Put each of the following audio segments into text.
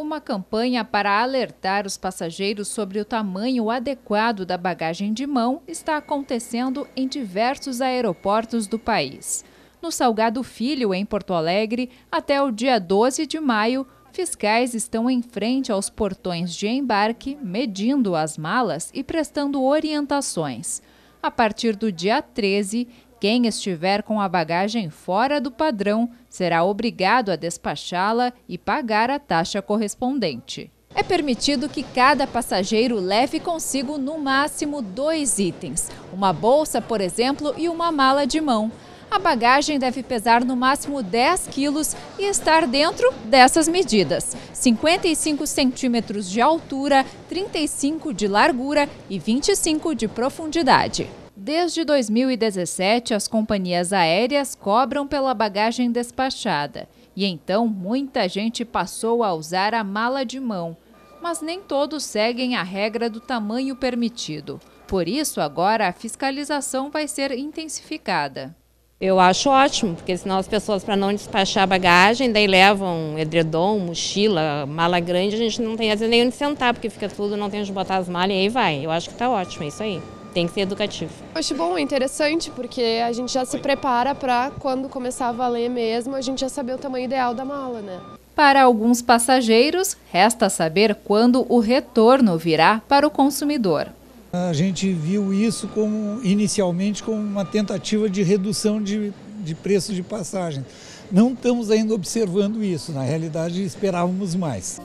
uma campanha para alertar os passageiros sobre o tamanho adequado da bagagem de mão está acontecendo em diversos aeroportos do país. No Salgado Filho, em Porto Alegre, até o dia 12 de maio, fiscais estão em frente aos portões de embarque, medindo as malas e prestando orientações. A partir do dia 13, quem estiver com a bagagem fora do padrão será obrigado a despachá-la e pagar a taxa correspondente. É permitido que cada passageiro leve consigo no máximo dois itens: uma bolsa, por exemplo, e uma mala de mão. A bagagem deve pesar no máximo 10 quilos e estar dentro dessas medidas: 55 centímetros de altura, 35 de largura e 25 de profundidade. Desde 2017, as companhias aéreas cobram pela bagagem despachada. E então muita gente passou a usar a mala de mão. Mas nem todos seguem a regra do tamanho permitido. Por isso, agora a fiscalização vai ser intensificada. Eu acho ótimo, porque senão as pessoas, para não despachar a bagagem, daí levam edredom, mochila, mala grande, a gente não tem às vezes nem onde sentar, porque fica tudo, não tem onde botar as malas e aí vai. Eu acho que está ótimo, é isso aí tem que ser educativo. Eu acho bom, interessante, porque a gente já se prepara para quando começar a valer mesmo, a gente já saber o tamanho ideal da mala, né? Para alguns passageiros, resta saber quando o retorno virá para o consumidor. A gente viu isso como, inicialmente como uma tentativa de redução de, de preço de passagem. Não estamos ainda observando isso, na realidade esperávamos mais.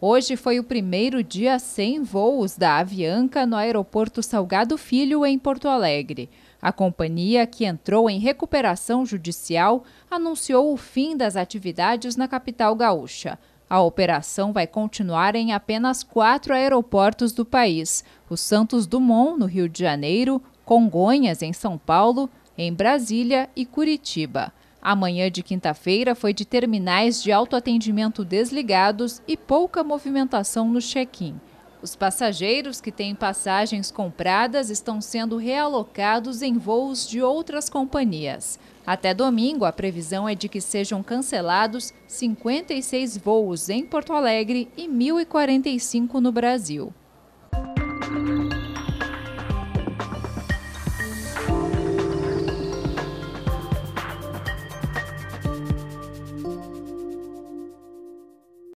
Hoje foi o primeiro dia sem voos da Avianca no aeroporto Salgado Filho, em Porto Alegre. A companhia, que entrou em recuperação judicial, anunciou o fim das atividades na capital gaúcha. A operação vai continuar em apenas quatro aeroportos do país: o Santos Dumont, no Rio de Janeiro, Congonhas, em São Paulo, em Brasília e Curitiba. A manhã de quinta-feira foi de terminais de autoatendimento desligados e pouca movimentação no check-in. Os passageiros que têm passagens compradas estão sendo realocados em voos de outras companhias. Até domingo, a previsão é de que sejam cancelados 56 voos em Porto Alegre e 1.045 no Brasil.